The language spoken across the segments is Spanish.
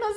buenos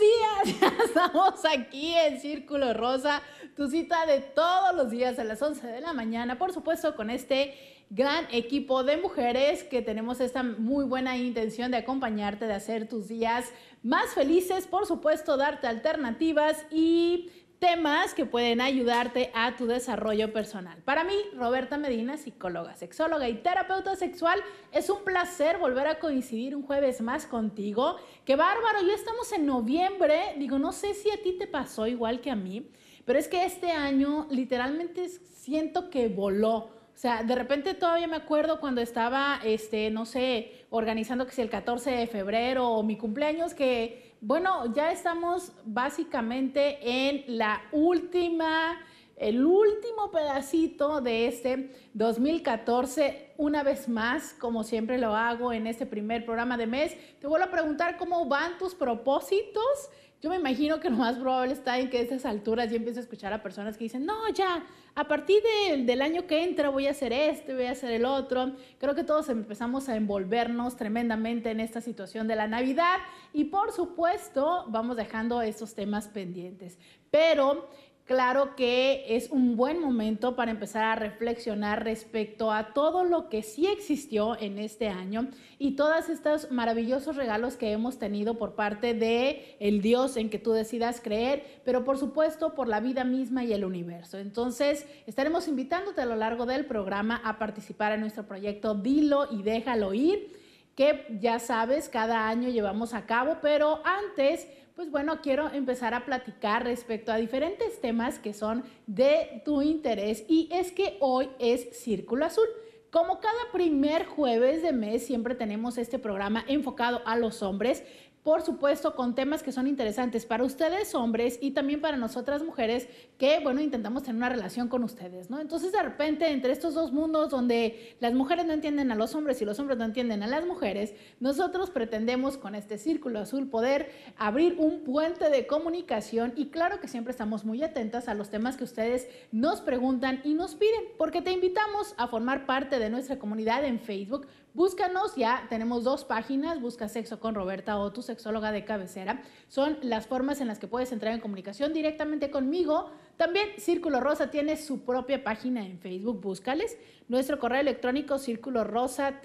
días, ya estamos aquí en Círculo Rosa, tu cita de todos los días a las 11 de la mañana, por supuesto con este gran equipo de mujeres que tenemos esta muy buena intención de acompañarte, de hacer tus días más felices, por supuesto darte alternativas y temas que pueden ayudarte a tu desarrollo personal. Para mí, Roberta Medina, psicóloga, sexóloga y terapeuta sexual, es un placer volver a coincidir un jueves más contigo. Qué bárbaro, ya estamos en noviembre. Digo, no sé si a ti te pasó igual que a mí, pero es que este año literalmente siento que voló. O sea, de repente todavía me acuerdo cuando estaba, este, no sé, organizando que si el 14 de febrero o mi cumpleaños, que bueno, ya estamos básicamente en la última, el último pedacito de este 2014. Una vez más, como siempre lo hago en este primer programa de mes, te vuelvo a preguntar cómo van tus propósitos. Yo me imagino que lo más probable está en que a estas alturas ya empiezo a escuchar a personas que dicen, no, ya, a partir del año que entra voy a hacer esto, voy a hacer el otro. Creo que todos empezamos a envolvernos tremendamente en esta situación de la Navidad y por supuesto vamos dejando estos temas pendientes. Pero claro que es un buen momento para empezar a reflexionar respecto a todo lo que sí existió en este año y todos estos maravillosos regalos que hemos tenido por parte de el Dios en que tú decidas creer, pero por supuesto por la vida misma y el universo. Entonces, estaremos invitándote a lo largo del programa a participar en nuestro proyecto Dilo y déjalo ir que ya sabes, cada año llevamos a cabo, pero antes pues bueno, quiero empezar a platicar respecto a diferentes temas que son de tu interés y es que hoy es Círculo Azul. Como cada primer jueves de mes siempre tenemos este programa enfocado a los hombres, por supuesto, con temas que son interesantes para ustedes, hombres, y también para nosotras, mujeres, que, bueno, intentamos tener una relación con ustedes, ¿no? Entonces, de repente, entre estos dos mundos donde las mujeres no entienden a los hombres y los hombres no entienden a las mujeres, nosotros pretendemos con este círculo azul poder abrir un puente de comunicación y claro que siempre estamos muy atentas a los temas que ustedes nos preguntan y nos piden, porque te invitamos a formar parte de nuestra comunidad en Facebook Búscanos, ya tenemos dos páginas, busca Sexo con Roberta o tu sexóloga de cabecera. Son las formas en las que puedes entrar en comunicación directamente conmigo. También Círculo Rosa tiene su propia página en Facebook, búscales. Nuestro correo electrónico círculo rosa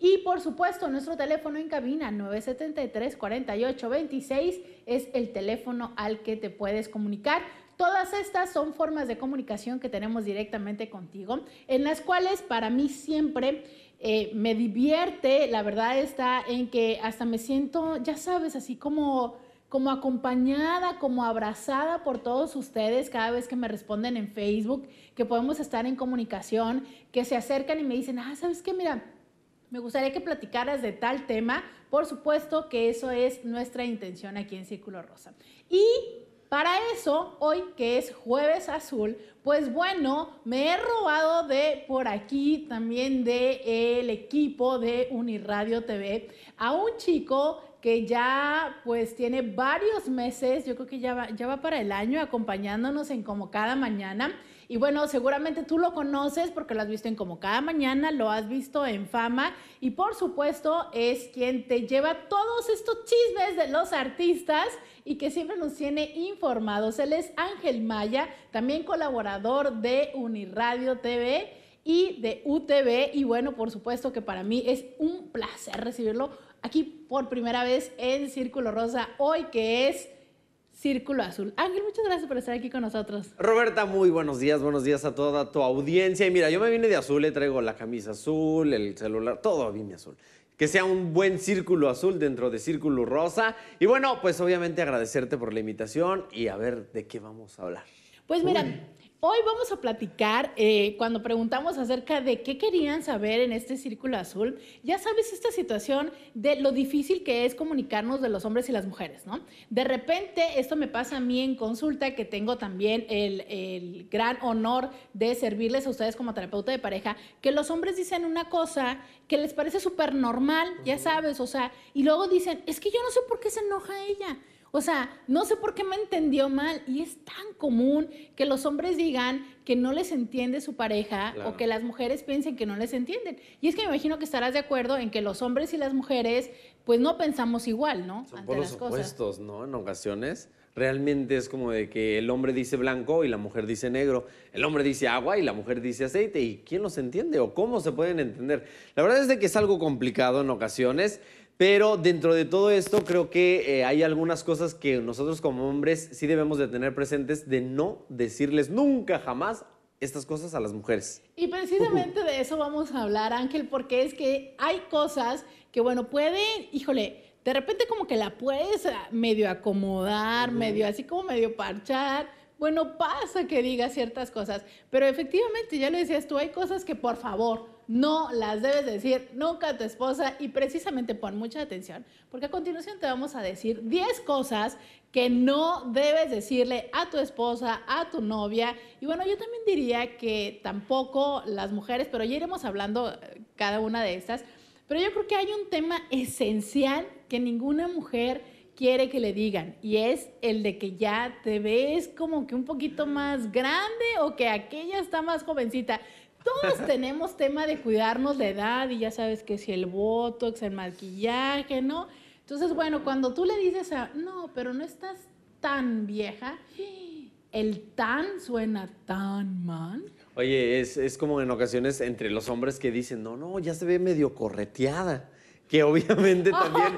y por supuesto, nuestro teléfono en cabina 973 4826 es el teléfono al que te puedes comunicar. Todas estas son formas de comunicación que tenemos directamente contigo, en las cuales para mí siempre eh, me divierte, la verdad está en que hasta me siento, ya sabes, así como como acompañada, como abrazada por todos ustedes cada vez que me responden en Facebook, que podemos estar en comunicación, que se acercan y me dicen, ah, ¿sabes qué? Mira, me gustaría que platicaras de tal tema. Por supuesto que eso es nuestra intención aquí en Círculo Rosa. Y para eso, hoy que es jueves azul, pues bueno, me he robado de por aquí también del de, el equipo de Uniradio TV a un chico que ya pues tiene varios meses, yo creo que ya ya va para el año acompañándonos en como cada mañana. Y bueno, seguramente tú lo conoces porque lo has visto en Como Cada Mañana, lo has visto en Fama y por supuesto es quien te lleva todos estos chismes de los artistas y que siempre nos tiene informados. Él es Ángel Maya, también colaborador de Uniradio TV y de UTV. Y bueno, por supuesto que para mí es un placer recibirlo aquí por primera vez en Círculo Rosa hoy que es Círculo Azul. Ángel, muchas gracias por estar aquí con nosotros. Roberta, muy buenos días, buenos días a toda tu audiencia. Y mira, yo me vine de azul, le traigo la camisa azul, el celular, todo vine azul. Que sea un buen círculo azul dentro de círculo rosa. Y bueno, pues obviamente agradecerte por la invitación y a ver de qué vamos a hablar. Pues mira, Hoy vamos a platicar, eh, cuando preguntamos acerca de qué querían saber en este círculo azul, ya sabes esta situación de lo difícil que es comunicarnos de los hombres y las mujeres, ¿no? De repente, esto me pasa a mí en consulta, que tengo también el, el gran honor de servirles a ustedes como terapeuta de pareja, que los hombres dicen una cosa que les parece súper normal, ya sabes, o sea, y luego dicen, es que yo no sé por qué se enoja ella o sea, no sé por qué me entendió mal y es tan común que los hombres digan que no les entiende su pareja o que las mujeres piensen que no les entienden. Y es que me imagino que estarás de acuerdo en que los hombres y las mujeres pues no pensamos igual, ¿no? Son por los ¿no? En ocasiones realmente es como de que el hombre dice blanco y la mujer dice negro, el hombre dice agua y la mujer dice aceite. ¿Y quién los entiende o cómo se pueden entender? La verdad es de que es algo complicado en ocasiones. Pero dentro de todo esto creo que eh, hay algunas cosas que nosotros como hombres sí debemos de tener presentes de no decirles nunca jamás estas cosas a las mujeres. Y precisamente de eso vamos a hablar, Ángel, porque es que hay cosas que, bueno, pueden, híjole, de repente como que la puedes ah, medio acomodar, medio así como medio parchar. Bueno, pasa que digas ciertas cosas, pero efectivamente, ya lo decías tú, hay cosas que por favor, no las debes decir nunca a tu esposa y precisamente pon mucha atención, porque a continuación te vamos a decir 10 cosas que no debes decirle a tu esposa, a tu novia. Y bueno, yo también diría que tampoco las mujeres, pero ya iremos hablando eh, cada una de estas. Pero yo creo que hay un tema esencial que ninguna mujer quiere que le digan y es el de que ya te ves como que un poquito más grande o que aquella está más jovencita todos tenemos tema de cuidarnos de edad y ya sabes que si el botox, el maquillaje, ¿no? Entonces, bueno, cuando tú le dices a, no, pero no estás tan vieja, el tan suena tan mal. Oye, es, es como en ocasiones entre los hombres que dicen, no, no, ya se ve medio correteada que obviamente también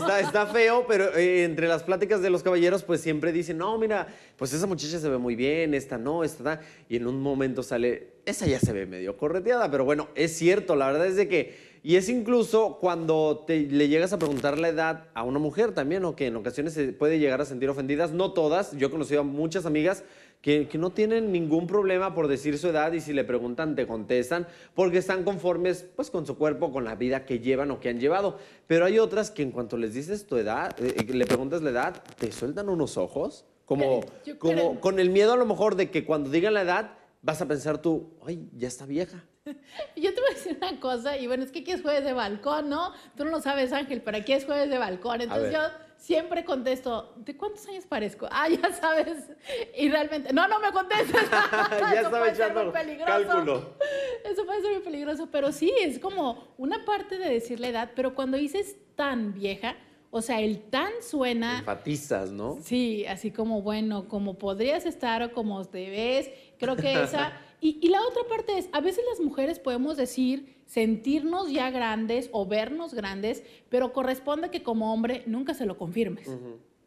Está, está, feo, pero eh, entre las pláticas de los caballeros, pues siempre dicen, no, mira, pues esa muchacha se ve muy bien, esta no, esta, y en un momento sale, esa ya se ve medio correteada, pero bueno, es cierto, la verdad es de que, y es incluso cuando te, le llegas a preguntar la edad a una mujer también, o que en ocasiones se puede llegar a sentir ofendidas, no todas, yo he conocido a muchas amigas que, no tienen ningún problema por decir su edad y si le preguntan te contestan porque están conformes pues con su cuerpo, con la vida que llevan o que han llevado. Pero hay otras que en cuanto les dices tu edad, eh, eh, le preguntas la edad, te sueltan unos ojos, como, como con el miedo a lo mejor de que cuando digan la edad vas a pensar tú, ay, ya está vieja. Yo te voy a decir una cosa, y bueno, es que aquí es jueves de balcón, ¿no? Tú no lo sabes, Ángel, pero aquí es jueves de balcón. Entonces yo siempre contesto, ¿de cuántos años parezco? Ah, ya sabes. Y realmente, no, no me contestes. ya Eso puede ser peligroso. Cálculo. Eso puede ser muy peligroso, pero sí, es como una parte de decir la edad, pero cuando dices tan vieja, o sea, el tan suena. Enfatizas, ¿no? Sí, así como bueno, como podrías estar o como te ves. Creo que esa. y, la otra parte es: a veces las mujeres podemos decir, sentirnos ya grandes o vernos grandes, pero corresponde que como hombre nunca se lo confirmes.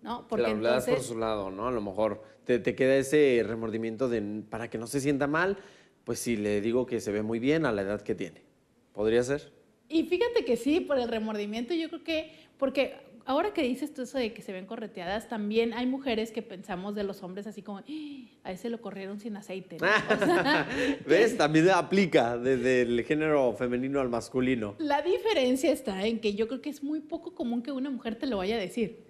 ¿No? Porque entonces... por su lado, ¿no? A lo mejor te, queda ese remordimiento de para que no se sienta mal, pues si le digo que se ve muy bien a la edad que tiene. ¿Podría ser? Y fíjate que sí, por el remordimiento, yo creo que, porque ahora que dices tú eso de que se ven correteadas, también hay mujeres que pensamos de los hombres así como, ah, a ese lo corrieron sin aceite. ¿Ves? También aplica desde el género femenino al masculino. La diferencia está en que yo creo que es muy poco común que una mujer te lo vaya a decir.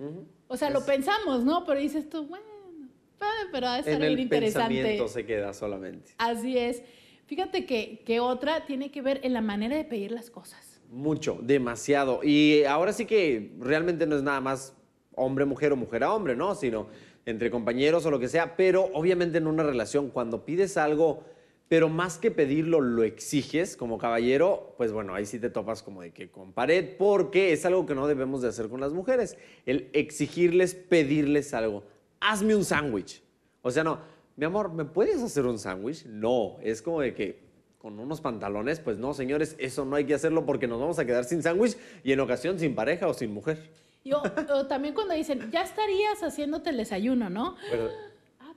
O sea, lo pensamos, ¿no? Pero dices tú, bueno, pero ha de estar en el pensamiento se queda solamente. Así es. Fíjate que otra tiene que ver en la manera de pedir las cosas. Mucho, demasiado. Y ahora sí que realmente no es nada más hombre, mujer o mujer a hombre, ¿no? Sino entre compañeros o lo que sea, pero obviamente en una relación, cuando pides algo, pero más que pedirlo, lo exiges como caballero, pues bueno, ahí sí te topas como de que con pared, porque es algo que no debemos de hacer con las mujeres, el exigirles, pedirles algo. Hazme un sándwich. O sea, no, mi amor, ¿me puedes hacer un sándwich? No, es como de que con unos pantalones, pues no, señores, eso no hay que hacerlo porque nos vamos a quedar sin sándwich y en ocasión sin pareja o sin mujer. Yo también cuando dicen, ya estarías haciéndote el desayuno, ¿no?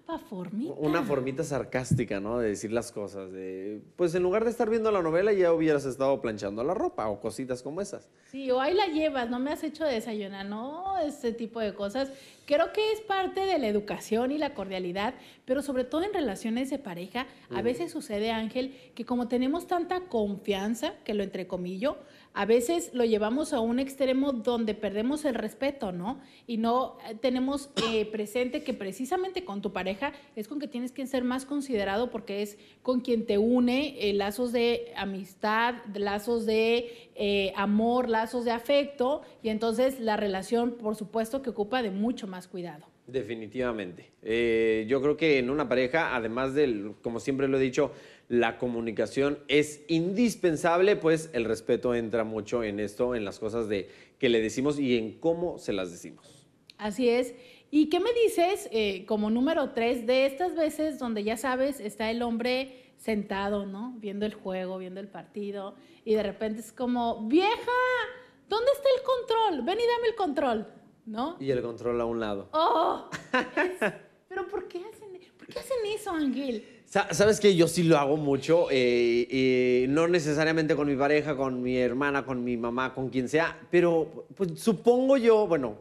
Ah, formita. Una formita sarcástica, ¿no? De decir las cosas. De, pues en lugar de estar viendo la novela ya hubieras estado planchando la ropa o cositas como esas. Sí, o ahí la llevas, no me has hecho desayunar, ¿no? ese tipo de cosas Creo que es parte de la educación y la cordialidad, pero sobre todo en relaciones de pareja, a veces sucede, Ángel, que como tenemos tanta confianza, que lo entrecomillo, a veces lo llevamos a un extremo donde perdemos el respeto, ¿no? Y no eh, tenemos eh, presente que precisamente con tu pareja es con que tienes que ser más considerado porque es con quien te une eh, lazos de amistad, lazos de eh, amor, lazos de afecto, y entonces la relación, por supuesto, que ocupa de mucho más cuidado. Definitivamente. Eh, yo creo que en una pareja, además del, como siempre lo he dicho, la comunicación es indispensable, pues el respeto entra mucho en esto, en las cosas de que le decimos y en cómo se las decimos. Así es. ¿Y qué me dices eh, como número tres de estas veces donde ya sabes está el hombre sentado, ¿no? Viendo el juego, viendo el partido, y de repente es como, vieja, ¿dónde está el control? Ven y dame el control, ¿no? Y el control a un lado. ¡Oh! Pero ¿por qué hacen, e-, ¿por qué hacen eso, Ángel? Sabes que yo sí lo hago mucho, eh, eh, no necesariamente con mi pareja, con mi hermana, con mi mamá, con quien sea, pero pues, supongo yo, bueno,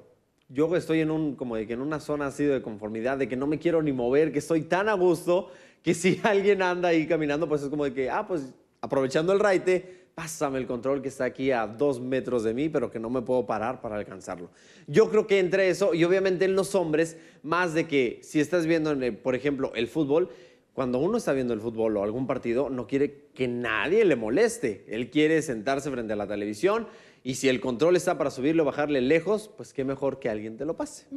yo estoy en un como de que en una zona así de conformidad, de que no me quiero ni mover, que estoy tan a gusto que si alguien anda ahí caminando, pues es como de que, ah, pues aprovechando el raite, pásame el control que está aquí a dos metros de mí, pero que no me puedo parar para alcanzarlo. Yo creo que entre eso, y obviamente en los hombres, más de que si estás viendo, por ejemplo, el fútbol, cuando uno está viendo el fútbol o algún partido, no quiere que nadie le moleste. Él quiere sentarse frente a la televisión, y si el control está para subirlo o bajarle lejos, pues qué mejor que alguien te lo pase.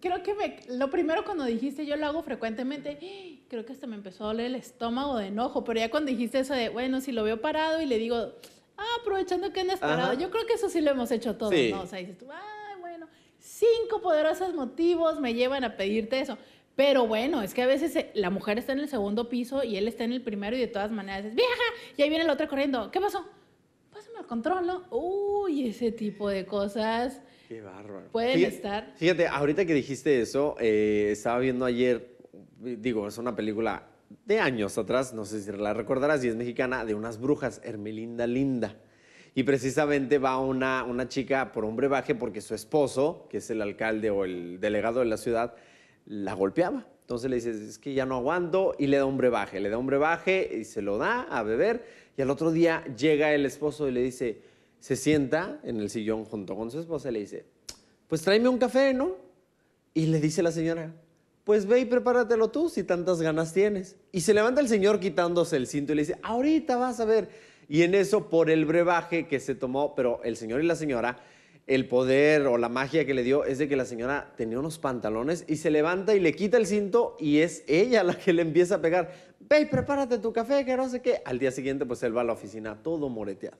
creo que lo primero cuando dijiste, yo lo hago frecuentemente, creo que hasta me empezó a doler el estómago de enojo, pero ya cuando dijiste eso de, bueno, si lo veo parado y le digo, ah, aprovechando que andas parado, yo creo que eso sí lo hemos hecho todos, O sea, dices tú, bueno, cinco poderosos motivos me llevan a pedirte eso. Pero bueno, es que a veces eh, la mujer está en el segundo piso y él está en el primero y de todas maneras es, vieja, y ahí viene la otra corriendo, ¿qué pasó? se me lo controlo. Uy, ese tipo de cosas. Qué bárbaro. Pueden estar. Fíjate, ahorita que dijiste eso, eh, estaba viendo ayer, digo, es una película de años atrás, no sé si la recordarás, y es mexicana, de unas brujas, Hermelinda Linda. Y precisamente va una, una chica por un brebaje porque su esposo, que es el alcalde o el delegado de la ciudad, la golpeaba. Entonces le dices, es que ya no aguanto, y le da un brebaje, le da un brebaje y se lo da a beber y al otro día llega el esposo y le dice, se sienta en el sillón junto con su esposa y le dice, pues tráeme un café, ¿no? Y le dice la señora, pues ve y prepáratelo tú si tantas ganas tienes. Y se levanta el señor quitándose el cinto y le dice, ahorita vas a ver. Y en eso, por el brebaje que se tomó, pero el señor y la señora el poder o la magia que le dio es de que la señora tenía unos pantalones y se levanta y le quita el cinto y es ella la que le empieza a pegar. Ve, prepárate tu café, que no sé qué. Al día siguiente, pues él va a la oficina todo moreteado.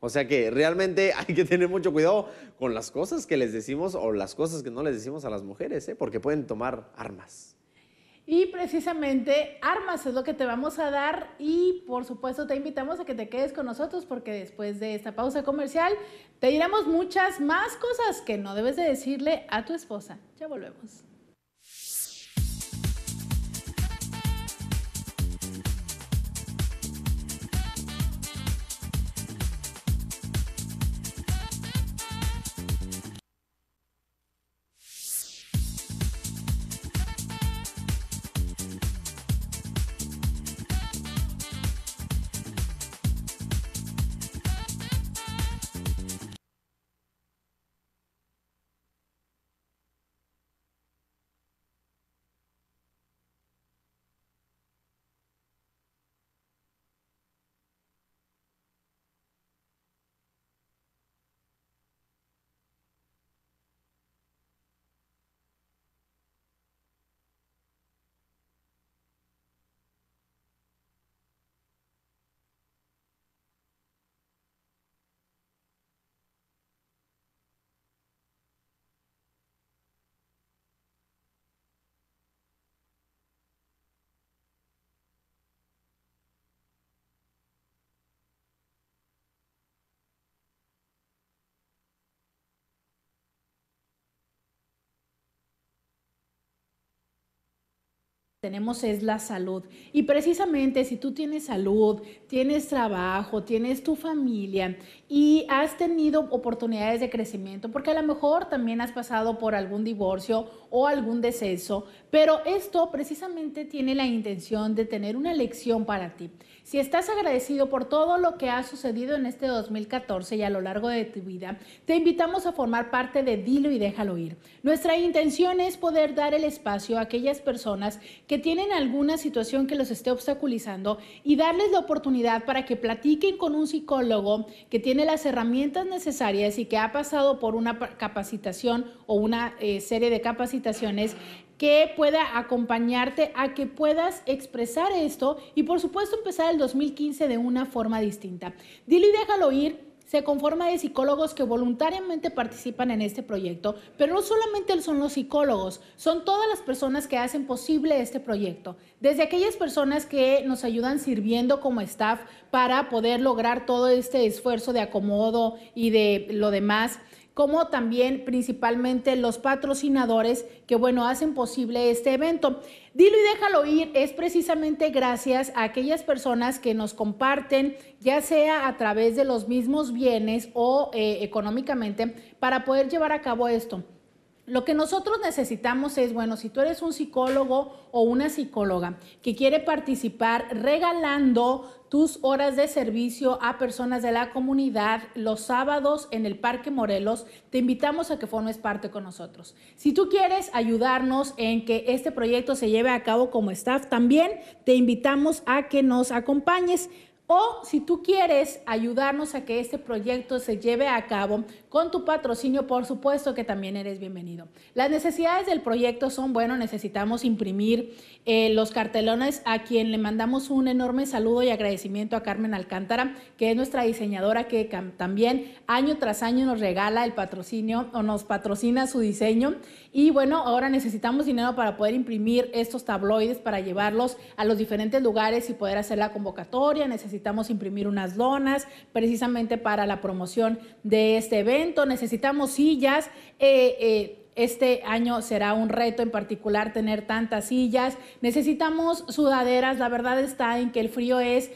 O sea que realmente hay que tener mucho cuidado con las cosas que les decimos o las cosas que no les decimos a las mujeres, ¿eh? porque pueden tomar armas. Y precisamente armas es lo que te vamos a dar y por supuesto te invitamos a que te quedes con nosotros porque después de esta pausa comercial te diremos muchas más cosas que no debes de decirle a tu esposa. Ya volvemos. tenemos es la salud. Y precisamente si tú tienes salud, tienes trabajo, tienes tu familia y has tenido oportunidades de crecimiento, porque a lo mejor también has pasado por algún divorcio o algún deceso, pero esto precisamente tiene la intención de tener una lección para ti. Si estás agradecido por todo lo que ha sucedido en este 2014 y a lo largo de tu vida, te invitamos a formar parte de Dilo y Déjalo Ir. Nuestra intención es poder dar el espacio a aquellas personas que tienen alguna situación que los esté obstaculizando y darles la oportunidad para que platiquen con un psicólogo que tiene las herramientas necesarias y que ha pasado por una capacitación o una eh, serie de capacitaciones que pueda acompañarte a que puedas expresar esto y por supuesto empezar el 2015 de una forma distinta. Dilo y déjalo ir, se conforma de psicólogos que voluntariamente participan en este proyecto, pero no solamente son los psicólogos, son todas las personas que hacen posible este proyecto, desde aquellas personas que nos ayudan sirviendo como staff para poder lograr todo este esfuerzo de acomodo y de lo demás como también principalmente los patrocinadores que, bueno, hacen posible este evento. Dilo y déjalo ir es precisamente gracias a aquellas personas que nos comparten, ya sea a través de los mismos bienes o eh, económicamente, para poder llevar a cabo esto. Lo que nosotros necesitamos es, bueno, si tú eres un psicólogo o una psicóloga que quiere participar regalando tus horas de servicio a personas de la comunidad los sábados en el Parque Morelos, te invitamos a que formes parte con nosotros. Si tú quieres ayudarnos en que este proyecto se lleve a cabo como staff, también te invitamos a que nos acompañes. O si tú quieres ayudarnos a que este proyecto se lleve a cabo con tu patrocinio, por supuesto que también eres bienvenido. Las necesidades del proyecto son, bueno, necesitamos imprimir eh, los cartelones a quien le mandamos un enorme saludo y agradecimiento a Carmen Alcántara, que es nuestra diseñadora que también año tras año nos regala el patrocinio o nos patrocina su diseño. Y bueno, ahora necesitamos dinero para poder imprimir estos tabloides, para llevarlos a los diferentes lugares y poder hacer la convocatoria necesitamos imprimir unas donas precisamente para la promoción de este evento, necesitamos sillas. Eh, eh, este año será un reto en particular tener tantas sillas. Necesitamos sudaderas. La verdad está en que el frío es,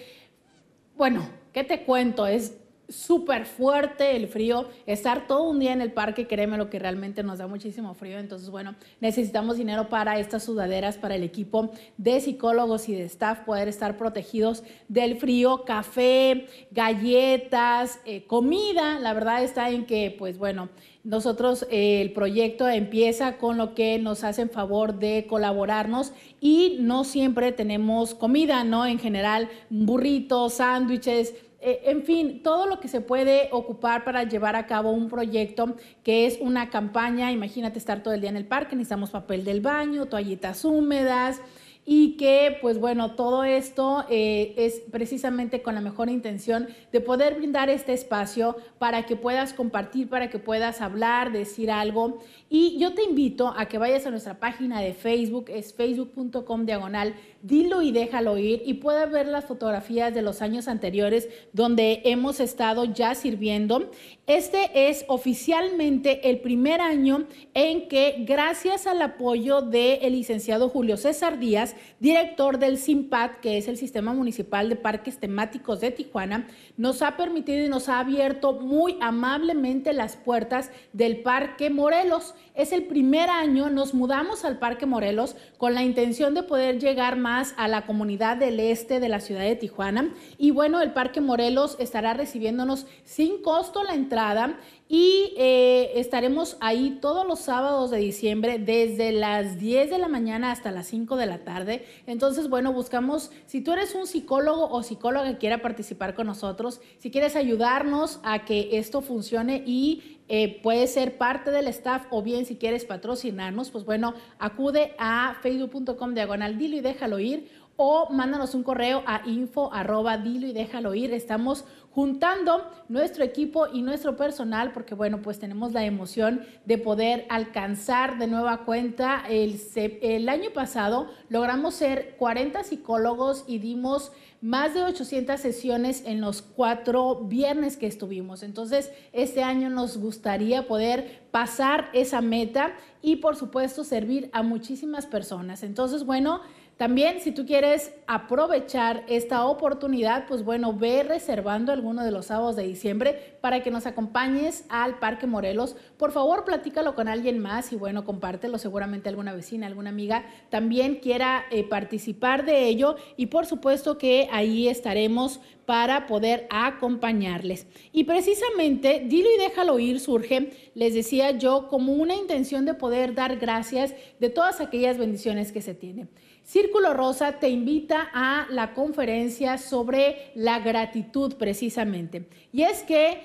bueno, ¿qué te cuento? Es súper fuerte el frío, estar todo un día en el parque, créeme lo que realmente nos da muchísimo frío, entonces bueno, necesitamos dinero para estas sudaderas, para el equipo de psicólogos y de staff, poder estar protegidos del frío, café, galletas, eh, comida, la verdad está en que pues bueno, nosotros eh, el proyecto empieza con lo que nos hacen favor de colaborarnos y no siempre tenemos comida, ¿no? En general, burritos, sándwiches, eh, en fin, todo lo que se puede ocupar para llevar a cabo un proyecto que es una campaña, imagínate estar todo el día en el parque, necesitamos papel del baño, toallitas húmedas y que pues bueno, todo esto eh, es precisamente con la mejor intención de poder brindar este espacio para que puedas compartir, para que puedas hablar, decir algo. Y yo te invito a que vayas a nuestra página de Facebook, es facebook.com diagonal Dilo y déjalo ir y puede ver las fotografías de los años anteriores donde hemos estado ya sirviendo. Este es oficialmente el primer año en que, gracias al apoyo del licenciado Julio César Díaz, director del SIMPAD, que es el Sistema Municipal de Parques Temáticos de Tijuana, nos ha permitido y nos ha abierto muy amablemente las puertas del Parque Morelos. Es el primer año, nos mudamos al Parque Morelos con la intención de poder llegar más a la comunidad del este de la ciudad de Tijuana. Y bueno, el Parque Morelos estará recibiéndonos sin costo la entrada y eh, estaremos ahí todos los sábados de diciembre desde las 10 de la mañana hasta las 5 de la tarde. Entonces, bueno, buscamos, si tú eres un psicólogo o psicóloga que quiera participar con nosotros, si quieres ayudarnos a que esto funcione y eh, puedes ser parte del staff o bien si quieres patrocinarnos, pues bueno, acude a facebook.com diagonal dilo y déjalo ir o mándanos un correo a info arroba dilo y déjalo ir. Estamos juntando nuestro equipo y nuestro personal porque bueno, pues tenemos la emoción de poder alcanzar de nueva cuenta. El, el año pasado logramos ser 40 psicólogos y dimos más de 800 sesiones en los cuatro viernes que estuvimos. Entonces, este año nos gustaría poder pasar esa meta y por supuesto servir a muchísimas personas. Entonces, bueno, también si tú quieres aprovechar esta oportunidad, pues bueno, ve reservando alguno de los sábados de diciembre para que nos acompañes al Parque Morelos. Por favor, platícalo con alguien más y bueno, compártelo. Seguramente alguna vecina, alguna amiga también quiera eh, participar de ello y por supuesto que ahí estaremos para poder acompañarles. Y precisamente, dilo y déjalo ir surge, les decía yo, como una intención de poder dar gracias de todas aquellas bendiciones que se tienen. Círculo Rosa te invita a la conferencia sobre la gratitud precisamente. Y es que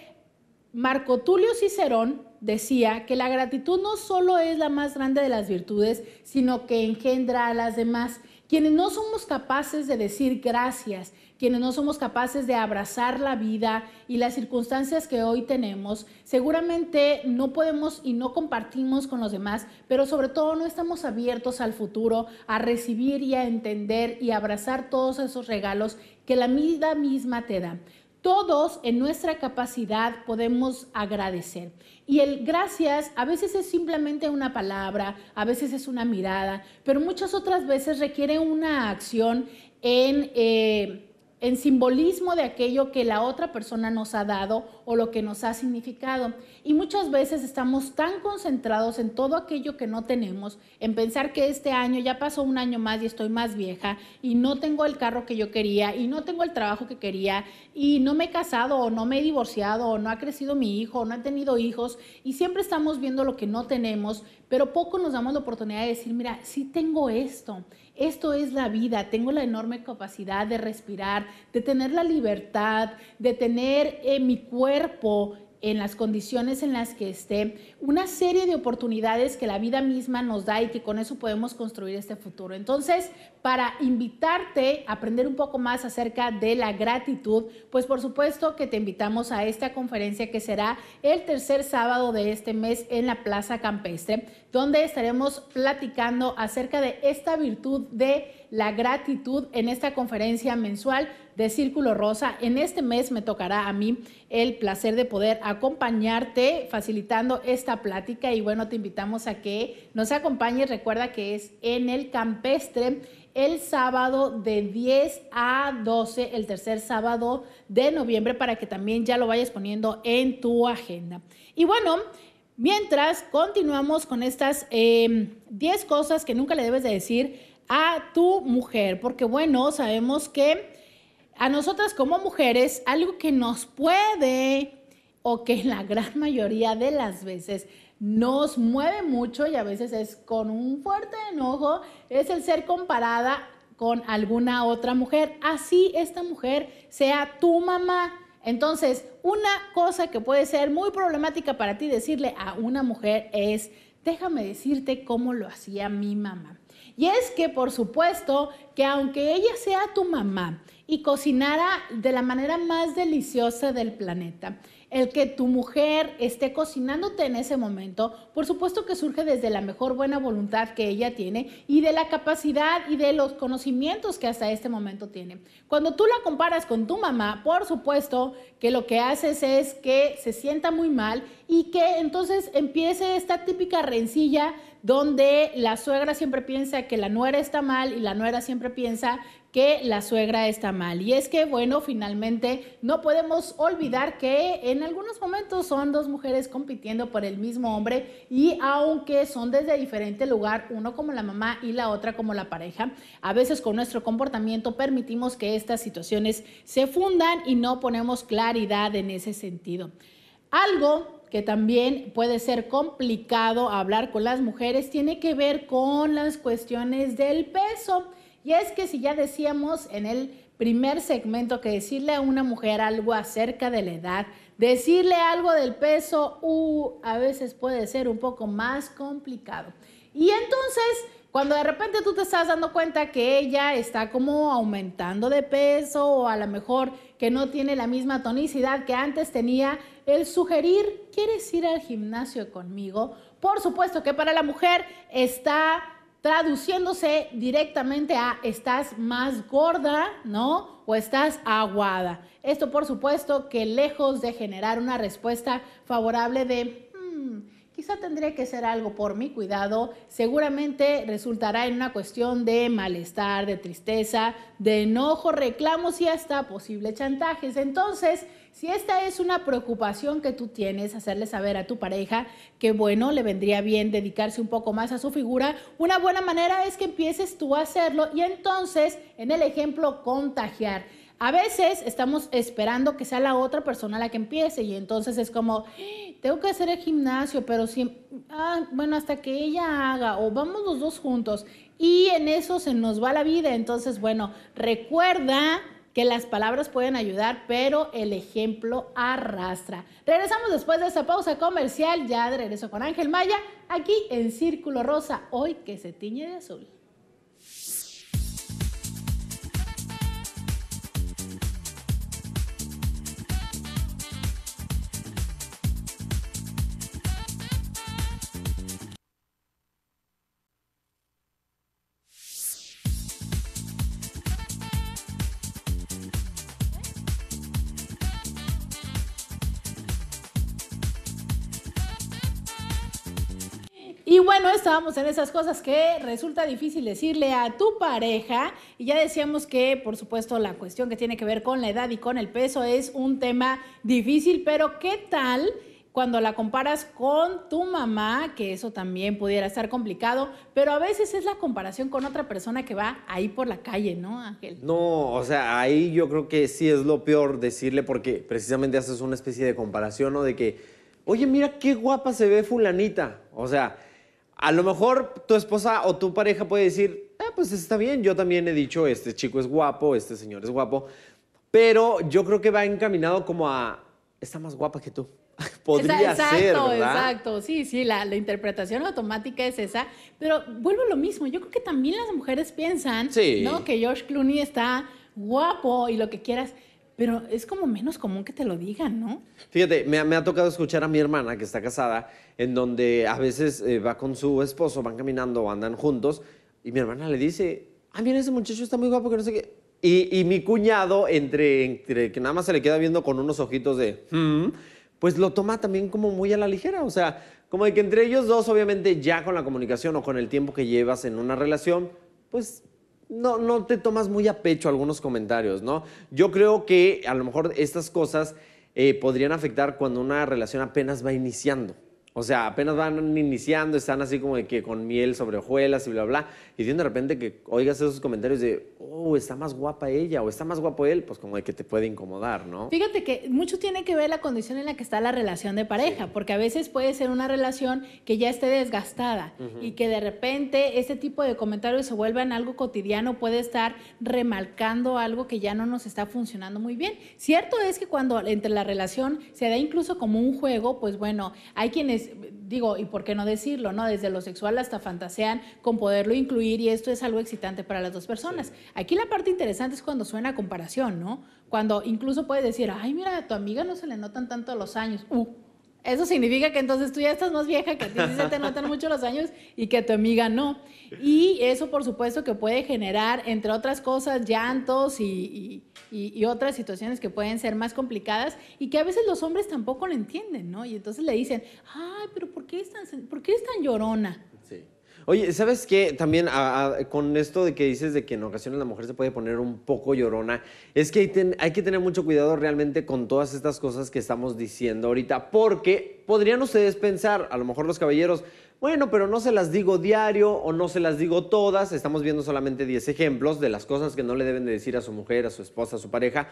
Marco Tulio Cicerón decía que la gratitud no solo es la más grande de las virtudes, sino que engendra a las demás. Quienes no somos capaces de decir gracias quienes no somos capaces de abrazar la vida y las circunstancias que hoy tenemos, seguramente no podemos y no compartimos con los demás, pero sobre todo no estamos abiertos al futuro, a recibir y a entender y abrazar todos esos regalos que la vida misma te da todos en nuestra capacidad podemos agradecer. Y el gracias a veces es simplemente una palabra, a veces es una mirada, pero muchas otras veces requiere una acción en... Eh, en simbolismo de aquello que la otra persona nos ha dado o lo que nos ha significado. Y muchas veces estamos tan concentrados en todo aquello que no tenemos, en pensar que este año ya pasó un año más y estoy más vieja y no tengo el carro que yo quería y no tengo el trabajo que quería y no me he casado o no me he divorciado o no ha crecido mi hijo o no he tenido hijos y siempre estamos viendo lo que no tenemos, pero poco nos damos la oportunidad de decir, mira, sí tengo esto esto es la vida. Tengo la enorme capacidad de respirar, de tener la libertad, de tener eh, mi cuerpo en las condiciones en las que esté, una serie de oportunidades que la vida misma nos da y que con eso podemos construir este futuro. Entonces, para invitarte a aprender un poco más acerca de la gratitud, pues por supuesto que te invitamos a esta conferencia que será el tercer sábado de este mes en la Plaza Campestre donde estaremos platicando acerca de esta virtud de la gratitud en esta conferencia mensual de Círculo Rosa. En este mes me tocará a mí el placer de poder acompañarte facilitando esta plática y bueno, te invitamos a que nos acompañes. Recuerda que es en el campestre el sábado de 10 a 12, el tercer sábado de noviembre, para que también ya lo vayas poniendo en tu agenda. Y bueno, Mientras continuamos con estas 10 em, cosas que nunca le debes de decir a tu mujer, porque bueno, sabemos que a nosotras como mujeres algo que nos puede o que la gran mayoría de las veces nos mueve mucho y a veces es con un fuerte enojo, es el ser comparada con alguna otra mujer. Así esta mujer sea tu mamá entonces, una cosa que puede ser muy problemática para ti decirle a una mujer es, déjame decirte cómo lo hacía mi mamá. Y es que, por supuesto, que aunque ella sea tu mamá y cocinara de la manera más deliciosa del planeta, el que tu mujer esté cocinándote en ese momento, por supuesto que surge desde la mejor buena voluntad que ella tiene y de la capacidad y de los conocimientos que hasta este momento tiene. Cuando tú la comparas con tu mamá, por supuesto que lo que haces es que se sienta muy mal y que entonces empiece esta típica rencilla donde la suegra siempre piensa que la nuera está mal y la nuera siempre piensa que la suegra está mal. Y es que, bueno, finalmente no podemos olvidar que en algunos momentos son dos mujeres compitiendo por el mismo hombre y aunque son desde diferente lugar, uno como la mamá y la otra como la pareja, a veces con nuestro comportamiento permitimos que estas situaciones se fundan y no ponemos claridad en ese sentido. Algo que también puede ser complicado hablar con las mujeres tiene que ver con las cuestiones del peso. Y es que si ya decíamos en el primer segmento que decirle a una mujer algo acerca de la edad, decirle algo del peso, uh, a veces puede ser un poco más complicado. Y entonces, cuando de repente tú te estás dando cuenta que ella está como aumentando de peso o a lo mejor que no tiene la misma tonicidad que antes tenía, el sugerir, ¿quieres ir al gimnasio conmigo? Por supuesto que para la mujer está traduciéndose directamente a estás más gorda, ¿no? O estás aguada. Esto por supuesto que lejos de generar una respuesta favorable de hmm, quizá tendría que ser algo por mi cuidado, seguramente resultará en una cuestión de malestar, de tristeza, de enojo, reclamos y hasta posibles chantajes. Entonces, si esta es una preocupación que tú tienes, hacerle saber a tu pareja que bueno, le vendría bien dedicarse un poco más a su figura, una buena manera es que empieces tú a hacerlo y entonces, en el ejemplo, contagiar. A veces estamos esperando que sea la otra persona la que empiece y entonces es como, tengo que hacer el gimnasio, pero si, ah, bueno, hasta que ella haga o vamos los dos juntos. Y en eso se nos va la vida. Entonces, bueno, recuerda que las palabras pueden ayudar, pero el ejemplo arrastra. Regresamos después de esta pausa comercial, ya de regreso con Ángel Maya, aquí en Círculo Rosa, hoy que se tiñe de azul. estábamos en esas cosas que resulta difícil decirle a tu pareja y ya decíamos que por supuesto la cuestión que tiene que ver con la edad y con el peso es un tema difícil, pero ¿qué tal? cuando la comparas con tu mamá, que eso también pudiera estar complicado, pero a veces es la comparación con otra persona que va ahí por la calle, ¿no, Ángel? No, o sea, ahí yo creo que sí es lo peor decirle porque precisamente haces una especie de comparación, ¿no? De que, oye, mira qué guapa se ve fulanita. O sea, a lo mejor tu esposa o tu pareja puede decir, ah, pues está bien, yo también he dicho, este chico es guapo, este señor es guapo, pero yo creo que va encaminado como a, está más guapa que tú. Podría exacto, ser, ¿verdad? Exacto, sí, sí, la, interpretación automática es esa. Pero vuelvo a lo mismo, yo creo que también las mujeres piensan ¿no? que George Clooney está guapo y lo que quieras. Pero es como menos común que te lo digan, ¿no? Fíjate, me, ha tocado escuchar a mi hermana que está casada, en donde a veces eh, va con su esposo, van caminando o andan juntos, y mi hermana le dice, ah, mira, ese muchacho está muy guapo, que no sé qué. Y, mi cuñado, entre, entre, que nada más se le queda viendo con unos ojitos de, mm", pues lo toma también como muy a la ligera, o sea, como de que entre ellos dos, obviamente ya con la comunicación o con el tiempo que llevas en una relación, pues no, no te tomas muy a pecho algunos comentarios, ¿no? Yo creo que a lo mejor estas cosas eh, podrían afectar cuando una relación apenas va iniciando. O sea, apenas van iniciando, están así como de que con miel sobre hojuelas y bla, bla. Y de repente que oigas esos comentarios de, oh, está más guapa ella o está más guapo él, pues como de que te puede incomodar, ¿no? Fíjate que mucho tiene que ver la condición en la que está la relación de pareja, porque a veces puede ser una relación que ya esté desgastada y que de repente ese tipo de comentarios se vuelvan algo cotidiano, puede estar remarcando algo que ya no nos está funcionando muy bien. Cierto es que cuando entre la relación se da incluso como un juego, pues bueno, hay quienes digo, y por qué no decirlo, ¿no? Desde lo sexual hasta fantasean con poderlo incluir y esto es algo excitante para las dos personas. Aquí la parte interesante es cuando suena comparación, ¿no? Cuando incluso puede decir, ay, mira, a tu amiga no se le notan tanto los años. Uh, eso significa que entonces tú ya estás más vieja, que a ti se te notan mucho los años y que tu amiga no. Y eso, por supuesto, que puede generar, entre otras cosas, llantos y, otras situaciones que pueden ser más complicadas y que a veces los hombres tampoco lo entienden, ¿no? Y entonces le dicen, ay, pero ¿por qué, es tan llorona? Oye, ¿sabes qué? También con esto de que dices de que en ocasiones la mujer se puede poner un poco llorona, es que hay, hay que tener mucho cuidado realmente con todas estas cosas que estamos diciendo ahorita, porque podrían ustedes pensar, a lo mejor los caballeros, bueno, pero no se las digo diario o no se las digo todas, estamos viendo solamente 10 ejemplos de las cosas que no le deben de decir a su mujer, a su esposa, a su pareja,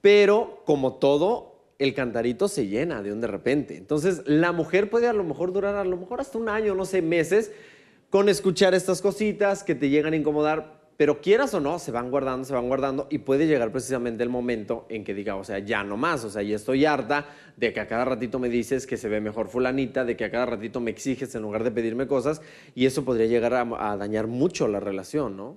pero como todo, el cantarito se llena de un de repente. Entonces, la mujer puede a lo mejor durar a lo mejor hasta un año, no sé, meses con escuchar estas cositas que te llegan a incomodar, pero quieras o no, se van guardando, se van guardando y puede llegar precisamente el momento en que diga, o sea, ya no más, o sea, ya estoy harta de que a cada ratito me dices que se ve mejor fulanita, de que a cada ratito me exiges en lugar de pedirme cosas y eso podría llegar a, dañar mucho la relación, ¿no?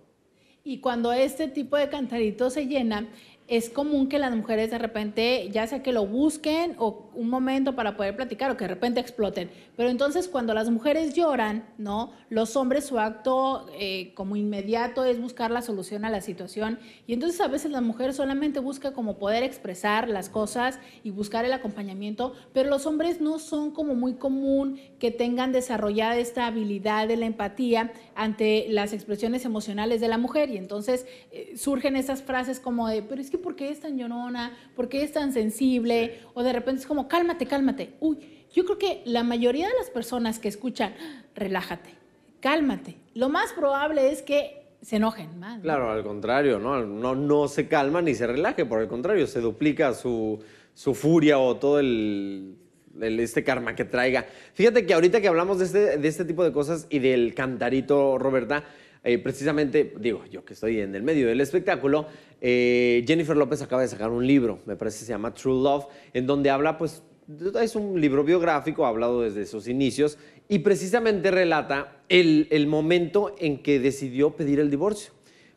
Y cuando este tipo de cantaritos se llena, es común que las mujeres de repente, ya sea que lo busquen o un momento para poder platicar o que de repente exploten. Pero entonces cuando las mujeres lloran, ¿no? Los hombres su acto eh, como inmediato es buscar la solución a la situación. Y entonces a veces la mujer solamente busca como poder expresar las cosas y buscar el acompañamiento, pero los hombres no son como muy común que tengan desarrollada esta habilidad de la empatía ante las expresiones emocionales de la mujer. Y entonces eh, surgen esas frases como de, pero es que ¿por qué es tan llorona? ¿Por qué es tan sensible? O de repente es como, cálmate, cálmate. Uy, yo creo que la mayoría de las personas que escuchan, relájate, cálmate. Lo más probable es que se enojen más. Claro, al contrario, ¿no? ¿no? No se calma ni se relaje, por el contrario, se duplica su furia o todo el este karma que traiga. Fíjate que ahorita que hablamos de este, este tipo de cosas y del cantarito, Roberta, eh, precisamente, digo, yo que estoy en el medio del espectáculo, eh, Jennifer López acaba de sacar un libro, me parece que se llama True Love, en donde habla, pues, es un libro biográfico, hablado desde sus inicios, y precisamente relata el, el momento en que decidió pedir el divorcio.